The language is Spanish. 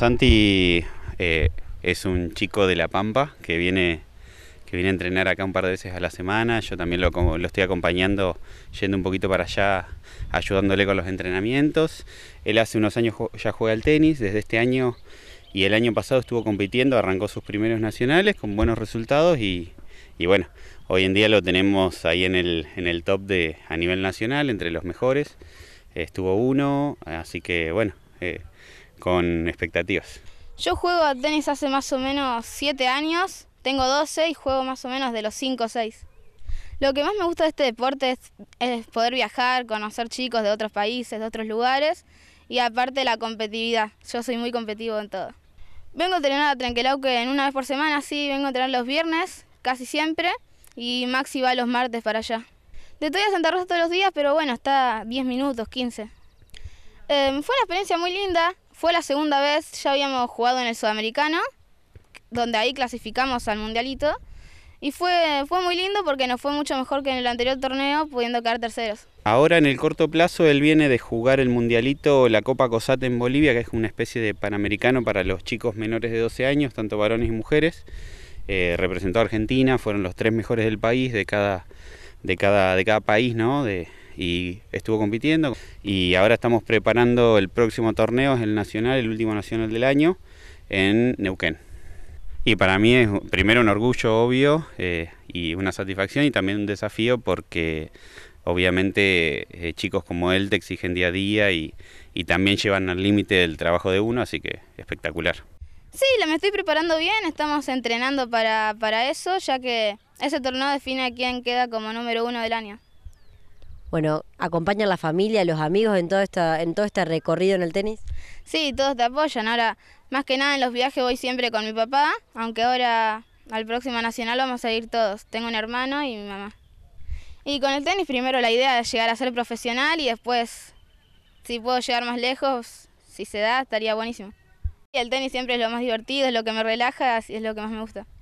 Santi eh, es un chico de La Pampa que viene, que viene a entrenar acá un par de veces a la semana. Yo también lo, estoy acompañando, yendo un poquito para allá, ayudándole con los entrenamientos. Él hace unos años ya juega al tenis, desde este año y el año pasado estuvo compitiendo, arrancó sus primeros nacionales con buenos resultados y, bueno, hoy en día lo tenemos ahí en el, en el top de, a nivel nacional, entre los mejores. Estuvo uno, así que bueno. Eh, con expectativas. Yo juego a tenis hace más o menos 7 años, tengo 12 y juego más o menos de los 5 o 6. Lo que más me gusta de este deporte es, poder viajar, conocer chicos de otros países, de otros lugares y aparte la competitividad. Yo soy muy competitivo en todo. Vengo a entrenar a Trenquelauque en una vez por semana, sí, vengo a entrenar los viernes, casi siempre, y Maxi va los martes para allá. De todo a Santa Rosa todos los días, pero bueno, está 10 minutos, 15. Em, fue una experiencia muy linda, fue la segunda vez, ya habíamos jugado en el Sudamericano, donde ahí clasificamos al Mundialito. Y fue, fue muy lindo porque nos fue mucho mejor que en el anterior torneo, pudiendo quedar terceros. Ahora en el corto plazo él viene de jugar el Mundialito, la Copa Cosate en Bolivia, que es una especie de panamericano para los chicos menores de 12 años, tanto varones y mujeres. Eh, representó a Argentina, fueron los tres mejores del país, de cada, de cada, de cada país, ¿no? De, y estuvo compitiendo. Y ahora estamos preparando el próximo torneo, es el nacional, el último nacional del año, en Neuquén. Y para mí es primero un orgullo obvio eh, y una satisfacción y también un desafío porque obviamente eh, chicos como él te exigen día a día y, también llevan al límite el trabajo de uno, así que espectacular. Sí, me estoy preparando bien, estamos entrenando para, para eso, ya que ese torneo define a quién queda como número uno del año bueno, ¿acompañan la familia, los amigos en todo, esta, en todo este recorrido en el tenis? Sí, todos te apoyan. Ahora, más que nada en los viajes voy siempre con mi papá, aunque ahora al próximo nacional vamos a ir todos. Tengo un hermano y mi mamá. Y con el tenis primero la idea es llegar a ser profesional y después, si puedo llegar más lejos, si se da, estaría buenísimo. Y el tenis siempre es lo más divertido, es lo que me relaja, y es lo que más me gusta.